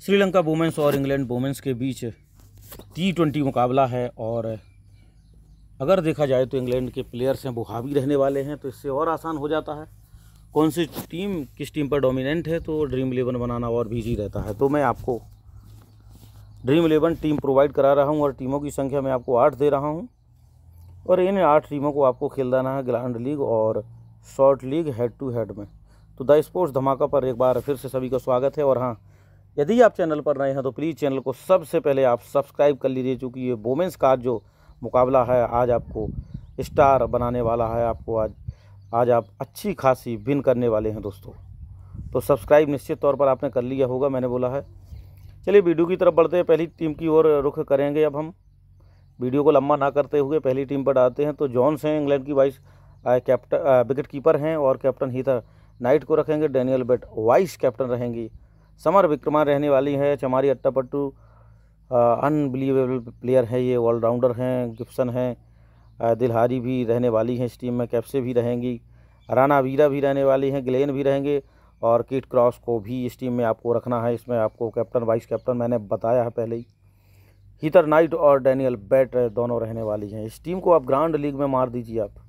Sri Lanka women's और England women's के बीच टी ट्वेंटी मुकाबला है और अगर देखा जाए तो इंग्लैंड के प्लेयर्स हैं वो हावी रहने वाले हैं तो इससे और आसान हो जाता है कौन सी टीम किस टीम पर डोमिनेंट है तो ड्रीम इलेवन बनाना और भी रहता है तो मैं आपको ड्रीम इलेवन टीम प्रोवाइड करा रहा हूँ और टीमों की संख्या मैं आपको आठ दे रहा हूँ और इन आठ टीमों को आपको खेलाना है ग्रांड लीग और short league head to head में तो द स्पोर्ट्स धमाका पर एक बार फिर से सभी का स्वागत है और हाँ यदि आप चैनल पर नए हैं तो प्लीज़ चैनल को सबसे पहले आप सब्सक्राइब कर लीजिए चूँकि ये वोमेंस का जो मुकाबला है आज आपको स्टार बनाने वाला है आपको आज आज आप अच्छी खासी विन करने वाले हैं दोस्तों तो सब्सक्राइब निश्चित तौर पर आपने कर लिया होगा मैंने बोला है चलिए वीडियो की तरफ बढ़ते हैं पहली टीम की ओर रुख करेंगे अब हम वीडियो को लंबा ना करते हुए पहली टीम पर डालते हैं तो जॉन्स हैं इंग्लैंड की वाइस कैप्टन विकेट कीपर हैं और कैप्टन हीथर नाइट को रखेंगे डैनियल बेट वाइस कैप्टन रहेंगी समर विक्रमा रहने वाली है चमारी अट्टापट्टू अनबिलीवेबल प्लेयर है ये ऑलराउंडर हैं गिप्सन हैं दिलहारी भी रहने वाली हैं इस टीम में कैप्से भी रहेंगी राना वीरा भी रहने वाली हैं ग्लेन भी रहेंगे और किट क्रॉस को भी इस टीम में आपको रखना है इसमें आपको कैप्टन वाइस कैप्टन मैंने बताया है पहले ही हीतर नाइट और डैनियल बैट दोनों रहने वाली हैं इस टीम को आप ग्रांड लीग में मार दीजिए आप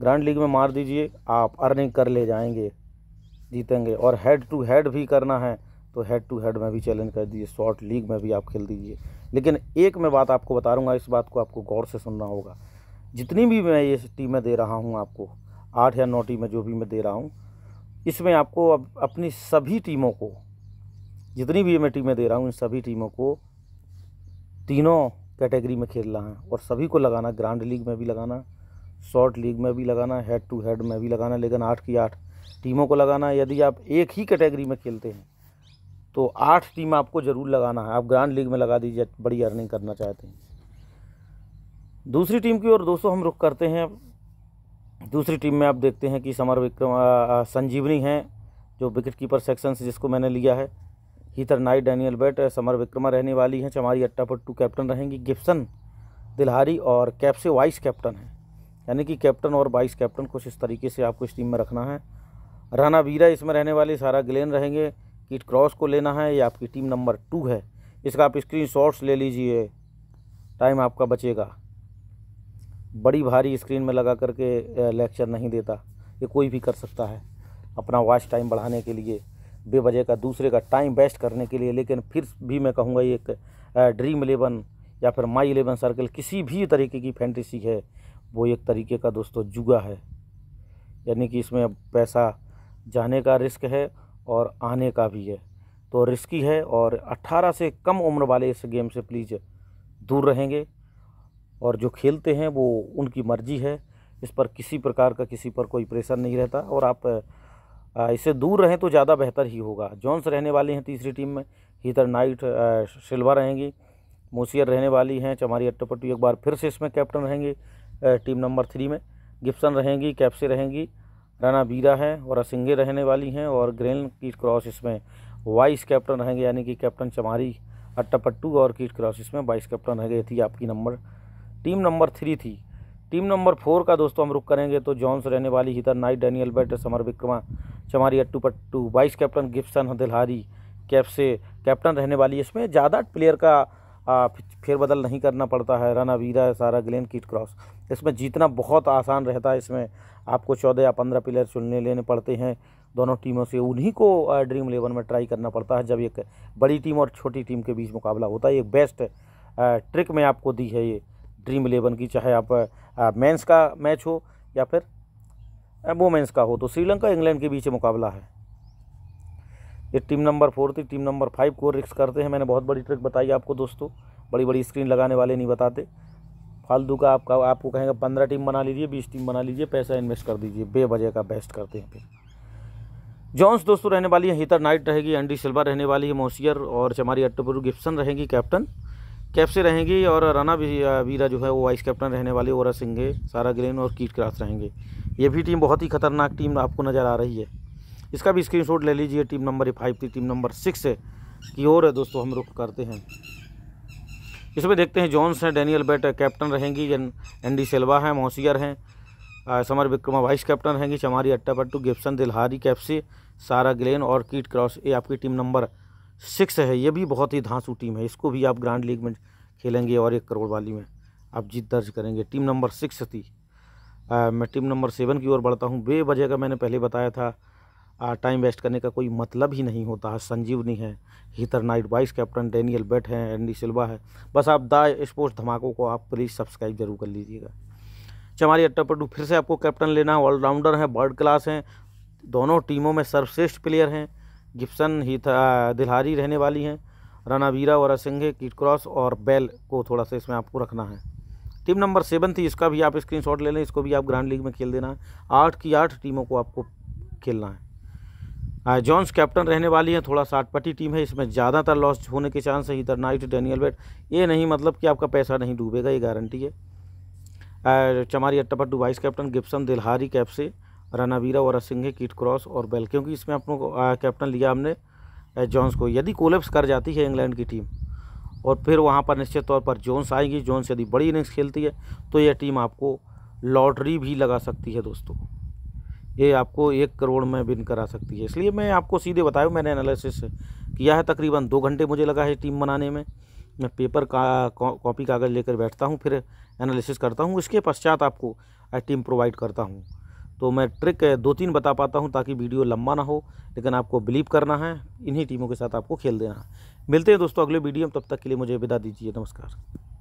ग्रांड लीग में मार दीजिए आप अर्निंग कर ले जाएंगे जीतेंगे और हेड टू हेड भी करना है तो हेड टू हेड में भी चैलेंज कर दीजिए शॉर्ट लीग में भी आप खेल दीजिए लेकिन एक मैं बात आपको बता रूँगा इस बात को आपको गौर से सुनना होगा जितनी भी मैं ये टीमें दे रहा हूँ आपको आठ या नौ टीमें जो भी मैं दे रहा हूँ इसमें आपको अब अपनी सभी टीमों को जितनी भी मैं टीमें दे रहा हूँ इन सभी टीमों को तीनों कैटेगरी में खेलना है और सभी को लगाना ग्रांड लीग में भी लगाना शॉर्ट लीग में भी लगाना हेड टू हेड में भी लगाना लेकिन आठ की आठ टीमों को लगाना है यदि आप एक ही कैटेगरी में खेलते हैं तो आठ टीम आपको ज़रूर लगाना है आप ग्रांड लीग में लगा दीजिए बड़ी अर्निंग करना चाहते हैं दूसरी टीम की ओर दोस्तों हम रुख करते हैं दूसरी टीम में आप देखते हैं कि समर विक्रम संजीवनी हैं जो विकेट कीपर सेक्शन से जिसको मैंने लिया है Heather Knight Danielle Wyatt Samarawickrama रहने वाली हैं चमारी अट्टापट्टू कैप्टन रहेंगी गिप्सन दिलहारी और कैप से वाइस कैप्टन है यानी कि कैप्टन और वाइस कैप्टन कुछ इस तरीके से आपको इस टीम में रखना है राना वीरा इसमें रहने वाले सारा ग्लेन रहेंगे किट क्रॉस को लेना है ये आपकी टीम नंबर टू है इसका आप स्क्रीन शॉट्स ले लीजिए टाइम आपका बचेगा बड़ी भारी स्क्रीन में लगा करके लेक्चर नहीं देता ये कोई भी कर सकता है अपना वॉच टाइम बढ़ाने के लिए बेवजह का दूसरे का टाइम वेस्ट करने के लिए लेकिन फिर भी मैं कहूँगा ये एक ड्रीम इलेवन या फिर माई इलेवन सर्कल किसी भी तरीके की फैंटेसी है वो एक तरीके का दोस्तों जुआ है यानी कि इसमें पैसा जाने का रिस्क है और आने का भी है तो रिस्की है और 18 से कम उम्र वाले इस गेम से प्लीज़ दूर रहेंगे और जो खेलते हैं वो उनकी मर्ज़ी है इस पर किसी प्रकार का किसी पर कोई प्रेशर नहीं रहता और आप इससे दूर रहें तो ज़्यादा बेहतर ही होगा जॉन्स रहने वाले हैं तीसरी टीम में हीतर नाइट सिल्वा रहेंगी मोसियर रहने वाली हैं चमारी अट्टोपट्टू एक बार फिर से इसमें कैप्टन रहेंगे टीम नंबर थ्री में गिप्सन रहेंगी कैप्से रहेंगी बीरा हैं और असिंगे रहने वाली हैं और ग्रेन कीट क्रॉस इसमें वाइस कैप्टन रहेंगे यानी कि कैप्टन चमारी अट्टापट्टू और कीट क्रॉस इसमें वाइस कैप्टन रह थी आपकी नंबर टीम नंबर थ्री थी टीम नंबर फोर का दोस्तों हम रुख करेंगे तो जॉन्स रहने वाली Heather Knight Danielle Wyatt Samarawickrama Chamari Athapaththu vice captain गिप्सन दिलहारी कैप से कैप्टन रहने वाली इसमें ज़्यादा प्लेयर का फेरबदल नहीं करना पड़ता है राना वीरा सारा ग्लेन किट क्रॉस इसमें जीतना बहुत आसान रहता है इसमें आपको चौदह या पंद्रह प्लेयर चुनने लेने पड़ते हैं दोनों टीमों से उन्हीं को ड्रीम इलेवन में ट्राई करना पड़ता है जब एक बड़ी टीम और छोटी टीम के बीच मुकाबला होता है एक बेस्ट ट्रिक में आपको दी है ये ड्रीम इलेवन की चाहे आप मेंस का मैच हो या फिर वोमेंस का हो तो श्रीलंका इंग्लैंड के बीच मुकाबला है ये टीम नंबर फोर थी टीम नंबर फाइव को रिक्स करते हैं मैंने बहुत बड़ी ट्रिक बताई आपको दोस्तों बड़ी बड़ी स्क्रीन लगाने वाले नहीं बताते फालतू का आपका आपको कहेंगे पंद्रह टीम बना लीजिए बीस टीम बना लीजिए पैसा इन्वेस्ट कर दीजिए बेवजह का बेस्ट करते हैं फिर जॉन्स दोस्तों रहने वाली है हीतर नाइट रहेगी एंडी सिल्वा रहने वाली है मोसियर और चमारी अट्टपुर गिप्सन रहेंगी कैप्टन कैप से रहेंगी और राना वीरा जो है वो वाइस कैप्टन रहने वाली ओरा सिंघे सारा ग्रेन और कीट क्रास रहेंगे ये भी टीम बहुत ही खतरनाक टीम आपको नज़र आ रही है इसका भी स्क्रीन ले लीजिए टीम नंबर फाइव थी टीम नंबर सिक्स है की ओर है दोस्तों हम रुख करते हैं इसमें देखते हैं जॉन्स हैं डैनियल बेट कैप्टन रहेंगी एन डी सिल्वा हैं मोसियर हैं समर विक्रमा वाइस कैप्टन रहेंगी चमारी अट्टापट्टू गिप्सन दिलहारी कैप्सी सारा ग्लेन और कीट क्रॉस ये आपकी टीम नंबर सिक्स है ये भी बहुत ही धांसू टीम है इसको भी आप ग्रांड लीग में खेलेंगे और एक करोड़ वाली में आप जीत दर्ज करेंगे टीम नंबर सिक्स थी आ, मैं टीम नंबर सेवन की ओर बढ़ता हूँ वजह का मैंने पहले बताया था टाइम वेस्ट करने का कोई मतलब ही नहीं होता है संजीवनी है Heather Knight vice captain Danielle Wyatt हैं एंडी सिल्वा है बस आप दा स्पोर्ट्स धमाकों को आप प्लीज़ सब्सक्राइब जरूर कर लीजिएगा चमारी अट्टापटू फिर से आपको कैप्टन लेना है ऑलराउंडर हैं वर्ल्ड क्लास हैं दोनों टीमों में सर्वश्रेष्ठ प्लेयर हैं गिप्सन ही दिलहारी रहने वाली हैं रानावीरा वरा असंघे किट क्रॉस और बेल को थोड़ा सा इसमें आपको रखना है टीम नंबर सेवन थी इसका भी आप स्क्रीनशॉट ले लें इसको भी आप ग्रांड लीग में खेल देना है आठ की आठ टीमों को आपको खेलना है जॉन्स कैप्टन रहने वाली हैं थोड़ा साटपटी टीम है इसमें ज़्यादातर लॉस होने के चांस है इधर नाइट डेनियल बेट ये नहीं मतलब कि आपका पैसा नहीं डूबेगा ये गारंटी है चमारी अट्टापट्टू वाइस कैप्टन गिप्सन दिलहारी कैप से रनावीरा और सिंह कीट क्रॉस और बेल क्योंकि इसमें अपनों को कैप्टन लिया हमने जॉन्स को यदि कोलेप्स कर जाती है इंग्लैंड की टीम और फिर वहाँ पर निश्चित तौर पर जोन्स आएंगी जोन्स यदि बड़ी इनिंग्स खेलती है तो यह टीम आपको लॉटरी भी लगा सकती है दोस्तों ये आपको एक करोड़ में विन करा सकती है इसलिए मैं आपको सीधे बताया मैंने एनालिसिस किया है तकरीबन दो घंटे मुझे लगा है टीम बनाने में मैं पेपर का कॉपी कागज़ लेकर बैठता हूँ फिर एनालिसिस करता हूँ इसके पश्चात आपको टीम प्रोवाइड करता हूँ तो मैं ट्रिक दो तीन बता पाता हूँ ताकि वीडियो लंबा ना हो लेकिन आपको बिलीव करना है इन्हीं टीमों के साथ आपको खेल देना है मिलते हैं दोस्तों अगले वीडियो में तब तक के लिए मुझे विदा दीजिए नमस्कार